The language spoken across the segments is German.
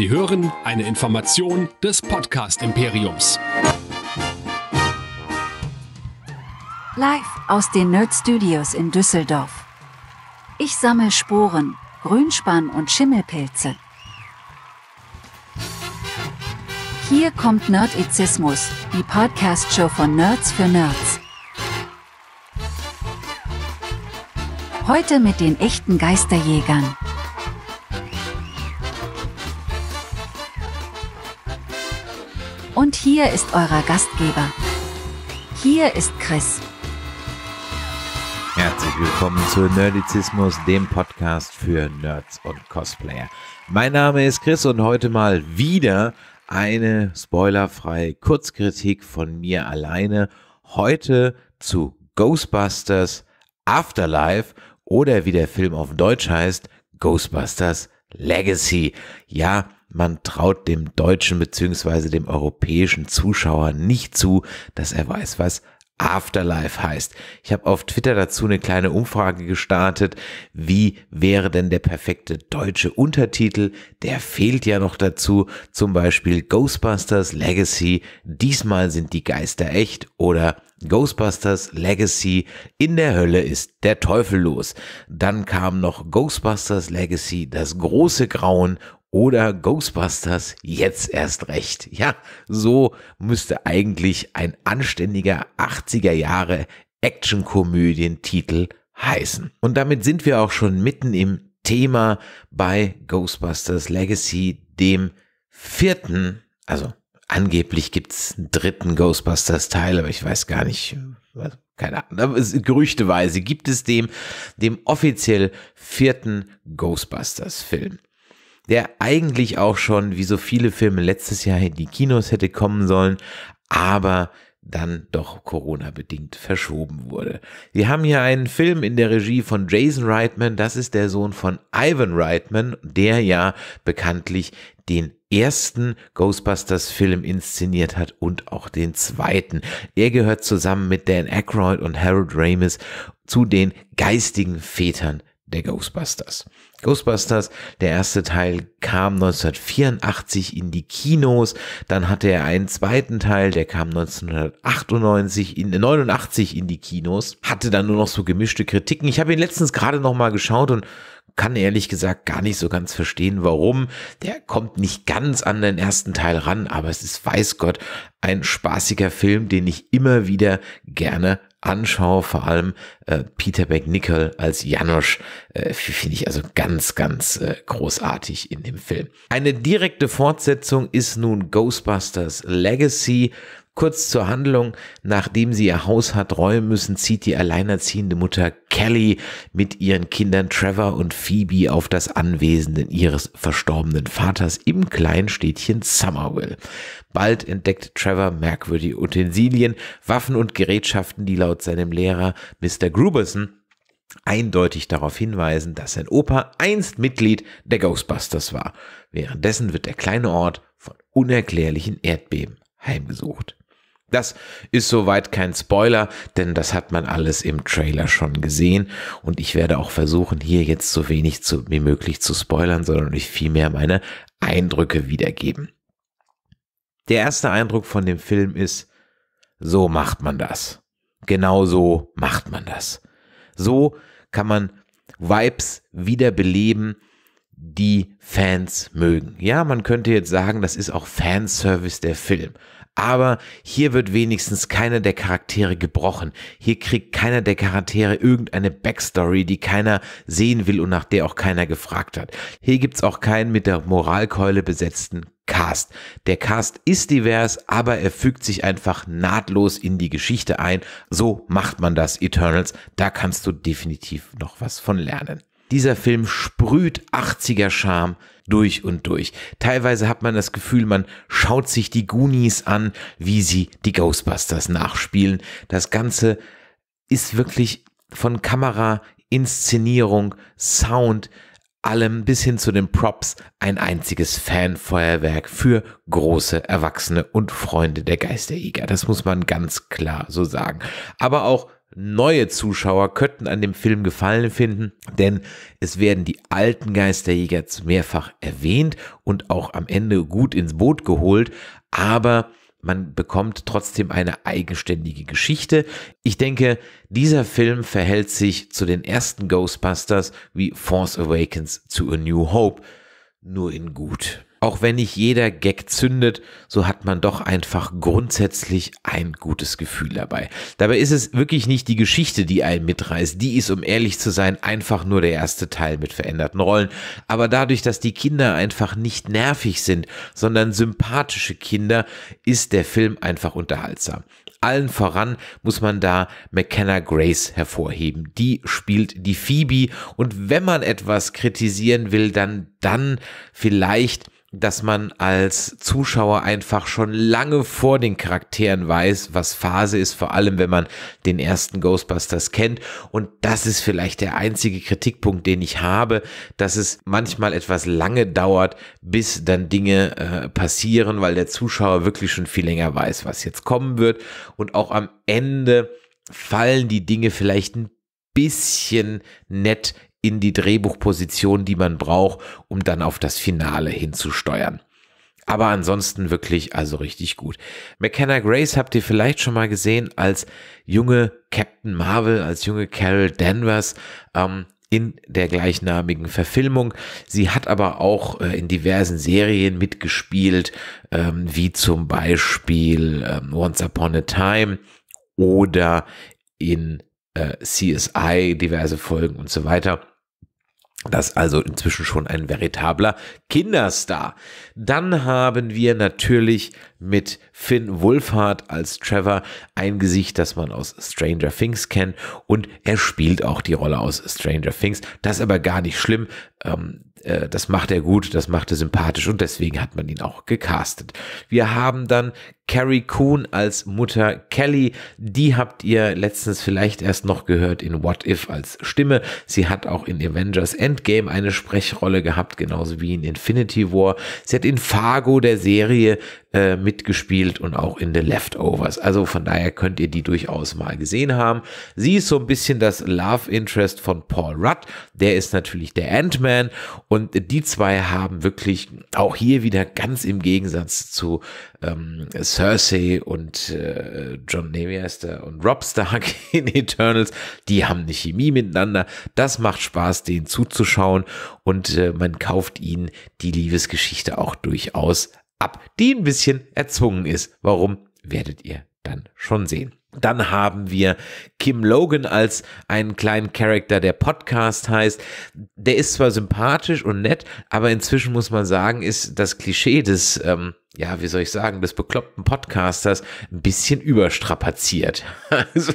Sie hören eine Information des Podcast Imperiums. Live aus den Nerd Studios in Düsseldorf. Ich sammle Sporen, Grünspann und Schimmelpilze. Hier kommt Nerdizismus, die Podcast-Show von Nerds für Nerds. Heute mit den echten Geisterjägern. Und hier ist eurer Gastgeber. Hier ist Chris. Herzlich willkommen zu Nerdizismus, dem Podcast für Nerds und Cosplayer. Mein Name ist Chris und heute mal wieder eine spoilerfreie Kurzkritik von mir alleine. Heute zu Ghostbusters Afterlife oder wie der Film auf Deutsch heißt, Ghostbusters Legacy. Ja, man traut dem deutschen bzw. dem europäischen Zuschauer nicht zu, dass er weiß, was Afterlife heißt. Ich habe auf Twitter dazu eine kleine Umfrage gestartet. Wie wäre denn der perfekte deutsche Untertitel? Der fehlt ja noch dazu. Zum Beispiel Ghostbusters Legacy. Diesmal sind die Geister echt oder Ghostbusters Legacy. In der Hölle ist der Teufel los. Dann kam noch Ghostbusters Legacy, das große Grauen oder Ghostbusters jetzt erst recht. Ja, so müsste eigentlich ein anständiger 80er Jahre Actionkomödientitel heißen. Und damit sind wir auch schon mitten im Thema bei Ghostbusters Legacy, dem vierten, also angeblich gibt's einen dritten Ghostbusters-Teil, aber ich weiß gar nicht, was, keine Ahnung, aber gerüchteweise gibt es dem, dem offiziell vierten Ghostbusters-Film der eigentlich auch schon, wie so viele Filme letztes Jahr, in die Kinos hätte kommen sollen, aber dann doch Corona-bedingt verschoben wurde. Wir haben hier einen Film in der Regie von Jason Reitman, das ist der Sohn von Ivan Reitman, der ja bekanntlich den ersten Ghostbusters-Film inszeniert hat und auch den zweiten. Er gehört zusammen mit Dan Aykroyd und Harold Ramis zu den geistigen Vätern der Ghostbusters. Ghostbusters, der erste Teil kam 1984 in die Kinos, dann hatte er einen zweiten Teil, der kam 1998 in 89 äh, in die Kinos, hatte dann nur noch so gemischte Kritiken. Ich habe ihn letztens gerade noch mal geschaut und kann ehrlich gesagt gar nicht so ganz verstehen, warum. Der kommt nicht ganz an den ersten Teil ran, aber es ist weiß Gott ein spaßiger Film, den ich immer wieder gerne anschaue, vor allem äh, Peter Beck-Nickel als Janosch, äh, finde ich also ganz, ganz äh, großartig in dem Film. Eine direkte Fortsetzung ist nun Ghostbusters Legacy. Kurz zur Handlung, nachdem sie ihr Haus hat räumen müssen, zieht die alleinerziehende Mutter Kelly mit ihren Kindern Trevor und Phoebe auf das Anwesen ihres verstorbenen Vaters im kleinen Städtchen Somerville. Bald entdeckt Trevor merkwürdige Utensilien, Waffen und Gerätschaften, die laut seinem Lehrer Mr. Gruberson eindeutig darauf hinweisen, dass sein Opa einst Mitglied der Ghostbusters war. Währenddessen wird der kleine Ort von unerklärlichen Erdbeben heimgesucht. Das ist soweit kein Spoiler, denn das hat man alles im Trailer schon gesehen und ich werde auch versuchen, hier jetzt so wenig zu, wie möglich zu spoilern, sondern euch vielmehr meine Eindrücke wiedergeben. Der erste Eindruck von dem Film ist, so macht man das. Genau so macht man das. So kann man Vibes wiederbeleben, die Fans mögen. Ja, man könnte jetzt sagen, das ist auch Fanservice der Film. Aber hier wird wenigstens keiner der Charaktere gebrochen. Hier kriegt keiner der Charaktere irgendeine Backstory, die keiner sehen will und nach der auch keiner gefragt hat. Hier gibt's auch keinen mit der Moralkeule besetzten Cast. Der Cast ist divers, aber er fügt sich einfach nahtlos in die Geschichte ein. So macht man das Eternals. Da kannst du definitiv noch was von lernen. Dieser Film sprüht 80er Charme durch und durch. Teilweise hat man das Gefühl, man schaut sich die Goonies an, wie sie die Ghostbusters nachspielen. Das Ganze ist wirklich von Kamera, Inszenierung, Sound, allem bis hin zu den Props ein einziges Fanfeuerwerk für große Erwachsene und Freunde der Geisterjäger. Das muss man ganz klar so sagen. Aber auch neue Zuschauer könnten an dem Film Gefallen finden, denn es werden die alten Geisterjäger mehrfach erwähnt und auch am Ende gut ins Boot geholt, aber man bekommt trotzdem eine eigenständige Geschichte. Ich denke, dieser Film verhält sich zu den ersten Ghostbusters wie Force Awakens zu A New Hope, nur in gut. Auch wenn nicht jeder Gag zündet, so hat man doch einfach grundsätzlich ein gutes Gefühl dabei. Dabei ist es wirklich nicht die Geschichte, die einen mitreißt. Die ist, um ehrlich zu sein, einfach nur der erste Teil mit veränderten Rollen. Aber dadurch, dass die Kinder einfach nicht nervig sind, sondern sympathische Kinder, ist der Film einfach unterhaltsam. Allen voran muss man da McKenna Grace hervorheben. Die spielt die Phoebe und wenn man etwas kritisieren will, dann dann vielleicht dass man als Zuschauer einfach schon lange vor den Charakteren weiß, was Phase ist, vor allem wenn man den ersten Ghostbusters kennt. Und das ist vielleicht der einzige Kritikpunkt, den ich habe, dass es manchmal etwas lange dauert, bis dann Dinge äh, passieren, weil der Zuschauer wirklich schon viel länger weiß, was jetzt kommen wird. Und auch am Ende fallen die Dinge vielleicht ein bisschen nett in die Drehbuchposition, die man braucht, um dann auf das Finale hinzusteuern. Aber ansonsten wirklich also richtig gut. McKenna Grace habt ihr vielleicht schon mal gesehen als junge Captain Marvel, als junge Carol Danvers. Ähm, in der gleichnamigen Verfilmung. Sie hat aber auch äh, in diversen Serien mitgespielt, ähm, wie zum Beispiel ähm, Once Upon a Time oder in äh, CSI, diverse Folgen und so weiter. Das also inzwischen schon ein veritabler Kinderstar. Dann haben wir natürlich mit Finn Wolfhard als Trevor ein Gesicht, das man aus Stranger Things kennt. Und er spielt auch die Rolle aus Stranger Things. Das ist aber gar nicht schlimm. Ähm, äh, das macht er gut, das macht er sympathisch und deswegen hat man ihn auch gecastet. Wir haben dann Carrie Coon als Mutter Kelly. Die habt ihr letztens vielleicht erst noch gehört in What If als Stimme. Sie hat auch in Avengers Endgame eine Sprechrolle gehabt, genauso wie in Infinity War. Sie hat in Fargo der Serie äh, mitgespielt und auch in The Leftovers. Also von daher könnt ihr die durchaus mal gesehen haben. Sie ist so ein bisschen das Love Interest von Paul Rudd. Der ist natürlich der Ant-Man und die zwei haben wirklich auch hier wieder ganz im Gegensatz zu ähm, Cersei und äh, John, nee, Und Rob Stark in Eternals, die haben eine Chemie miteinander. Das macht Spaß, denen zuzuschauen und äh, man kauft ihnen die Liebesgeschichte auch durchaus ab, die ein bisschen erzwungen ist. Warum werdet ihr dann schon sehen? Dann haben wir Kim Logan als einen kleinen Charakter, der Podcast heißt. Der ist zwar sympathisch und nett, aber inzwischen muss man sagen, ist das Klischee des, ähm, ja, wie soll ich sagen, des bekloppten Podcasters ein bisschen überstrapaziert. Also,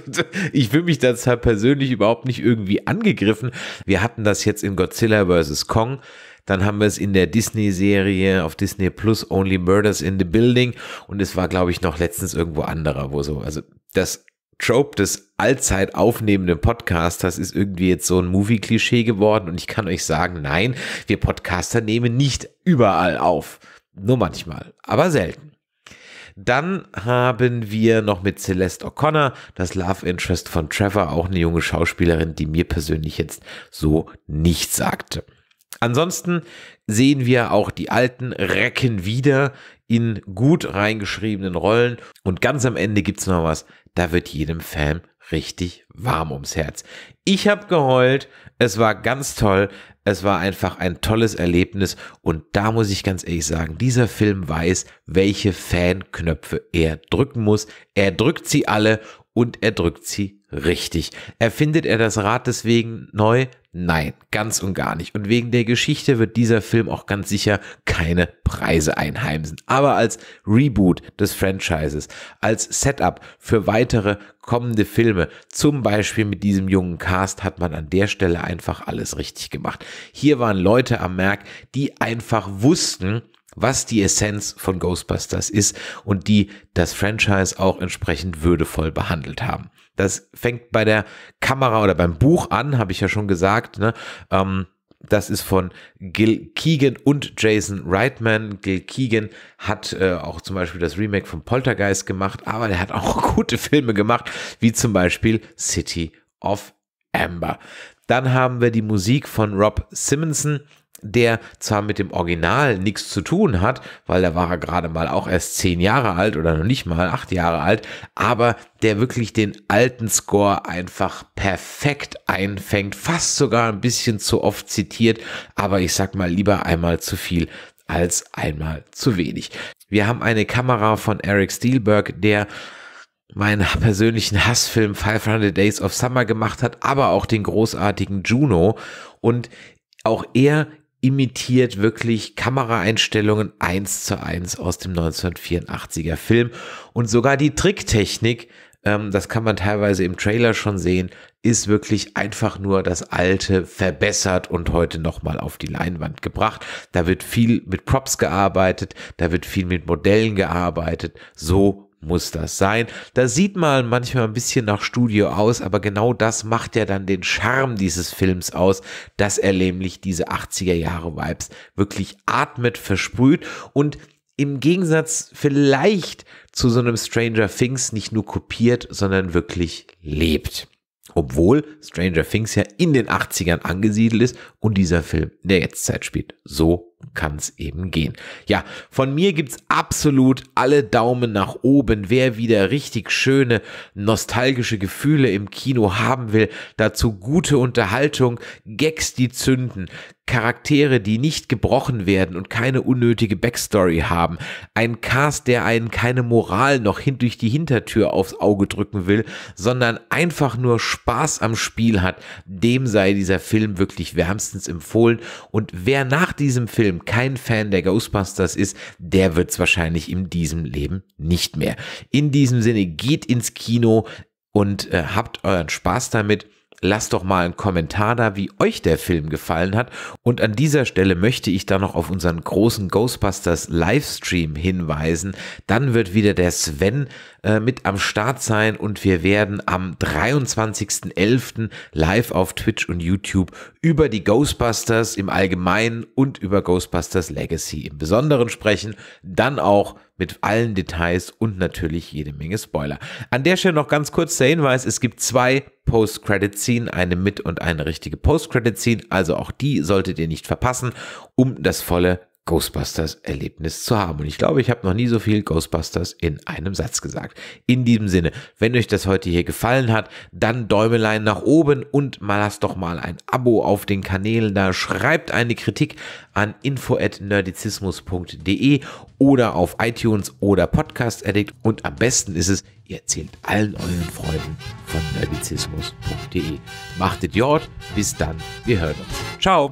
ich fühle mich deshalb persönlich überhaupt nicht irgendwie angegriffen. Wir hatten das jetzt in Godzilla vs. Kong dann haben wir es in der Disney-Serie auf Disney Plus Only Murders in the Building. Und es war, glaube ich, noch letztens irgendwo anderer, wo so, also das Trope des allzeit aufnehmenden Podcasters ist irgendwie jetzt so ein Movie-Klischee geworden. Und ich kann euch sagen, nein, wir Podcaster nehmen nicht überall auf. Nur manchmal, aber selten. Dann haben wir noch mit Celeste O'Connor das Love Interest von Trevor, auch eine junge Schauspielerin, die mir persönlich jetzt so nichts sagte. Ansonsten sehen wir auch die alten Recken wieder in gut reingeschriebenen Rollen. Und ganz am Ende gibt es noch was, da wird jedem Fan richtig warm ums Herz. Ich habe geheult, es war ganz toll, es war einfach ein tolles Erlebnis und da muss ich ganz ehrlich sagen, dieser Film weiß, welche Fanknöpfe er drücken muss. Er drückt sie alle und er drückt sie Richtig. Erfindet er das Rad deswegen neu? Nein, ganz und gar nicht. Und wegen der Geschichte wird dieser Film auch ganz sicher keine Preise einheimsen. Aber als Reboot des Franchises, als Setup für weitere kommende Filme, zum Beispiel mit diesem jungen Cast, hat man an der Stelle einfach alles richtig gemacht. Hier waren Leute am Merk, die einfach wussten, was die Essenz von Ghostbusters ist und die das Franchise auch entsprechend würdevoll behandelt haben. Das fängt bei der Kamera oder beim Buch an, habe ich ja schon gesagt. Ne? Ähm, das ist von Gil Keegan und Jason Reitman. Gil Keegan hat äh, auch zum Beispiel das Remake von Poltergeist gemacht, aber der hat auch gute Filme gemacht, wie zum Beispiel City of Amber. Dann haben wir die Musik von Rob Simonson der zwar mit dem Original nichts zu tun hat, weil da war er gerade mal auch erst zehn Jahre alt oder noch nicht mal acht Jahre alt, aber der wirklich den alten Score einfach perfekt einfängt, fast sogar ein bisschen zu oft zitiert, aber ich sag mal lieber einmal zu viel als einmal zu wenig. Wir haben eine Kamera von Eric Steelberg, der meinen persönlichen Hassfilm 500 Days of Summer gemacht hat, aber auch den großartigen Juno. Und auch er imitiert wirklich Kameraeinstellungen eins zu eins aus dem 1984er Film und sogar die Tricktechnik, ähm, das kann man teilweise im Trailer schon sehen, ist wirklich einfach nur das alte verbessert und heute nochmal auf die Leinwand gebracht. Da wird viel mit Props gearbeitet, da wird viel mit Modellen gearbeitet, so muss das sein. Da sieht man manchmal ein bisschen nach Studio aus, aber genau das macht ja dann den Charme dieses Films aus, dass er nämlich diese 80er Jahre Vibes wirklich atmet, versprüht und im Gegensatz vielleicht zu so einem Stranger Things nicht nur kopiert, sondern wirklich lebt. Obwohl Stranger Things ja in den 80ern angesiedelt ist und dieser Film in der Jetztzeit spielt. So kann es eben gehen. Ja, von mir gibt es absolut alle Daumen nach oben. Wer wieder richtig schöne, nostalgische Gefühle im Kino haben will, dazu gute Unterhaltung, Gags, die zünden, Charaktere, die nicht gebrochen werden und keine unnötige Backstory haben, ein Cast, der einen keine Moral noch hin durch die Hintertür aufs Auge drücken will, sondern einfach nur Spaß am Spiel hat, dem sei dieser Film wirklich wärmstens empfohlen. Und wer nach diesem Film Film kein Fan der Ghostbusters ist, der wird es wahrscheinlich in diesem Leben nicht mehr. In diesem Sinne, geht ins Kino und äh, habt euren Spaß damit. Lasst doch mal einen Kommentar da, wie euch der Film gefallen hat. Und an dieser Stelle möchte ich da noch auf unseren großen Ghostbusters Livestream hinweisen. Dann wird wieder der Sven äh, mit am Start sein und wir werden am 23.11. live auf Twitch und YouTube über die Ghostbusters im Allgemeinen und über Ghostbusters Legacy im Besonderen sprechen. Dann auch mit allen Details und natürlich jede Menge Spoiler. An der Stelle noch ganz kurz der Hinweis, es gibt zwei Post-Credit-Scene, eine mit und eine richtige Post-Credit-Scene, also auch die solltet ihr nicht verpassen, um das volle Ghostbusters-Erlebnis zu haben. Und ich glaube, ich habe noch nie so viel Ghostbusters in einem Satz gesagt. In diesem Sinne, wenn euch das heute hier gefallen hat, dann Däumelein nach oben und mal lasst doch mal ein Abo auf den Kanälen da. Schreibt eine Kritik an info@nerdizismus.de oder auf iTunes oder Podcast Addict. Und am besten ist es, ihr erzählt allen euren Freunden von nerdizismus.de. Machtet Jord, bis dann, wir hören uns. Ciao!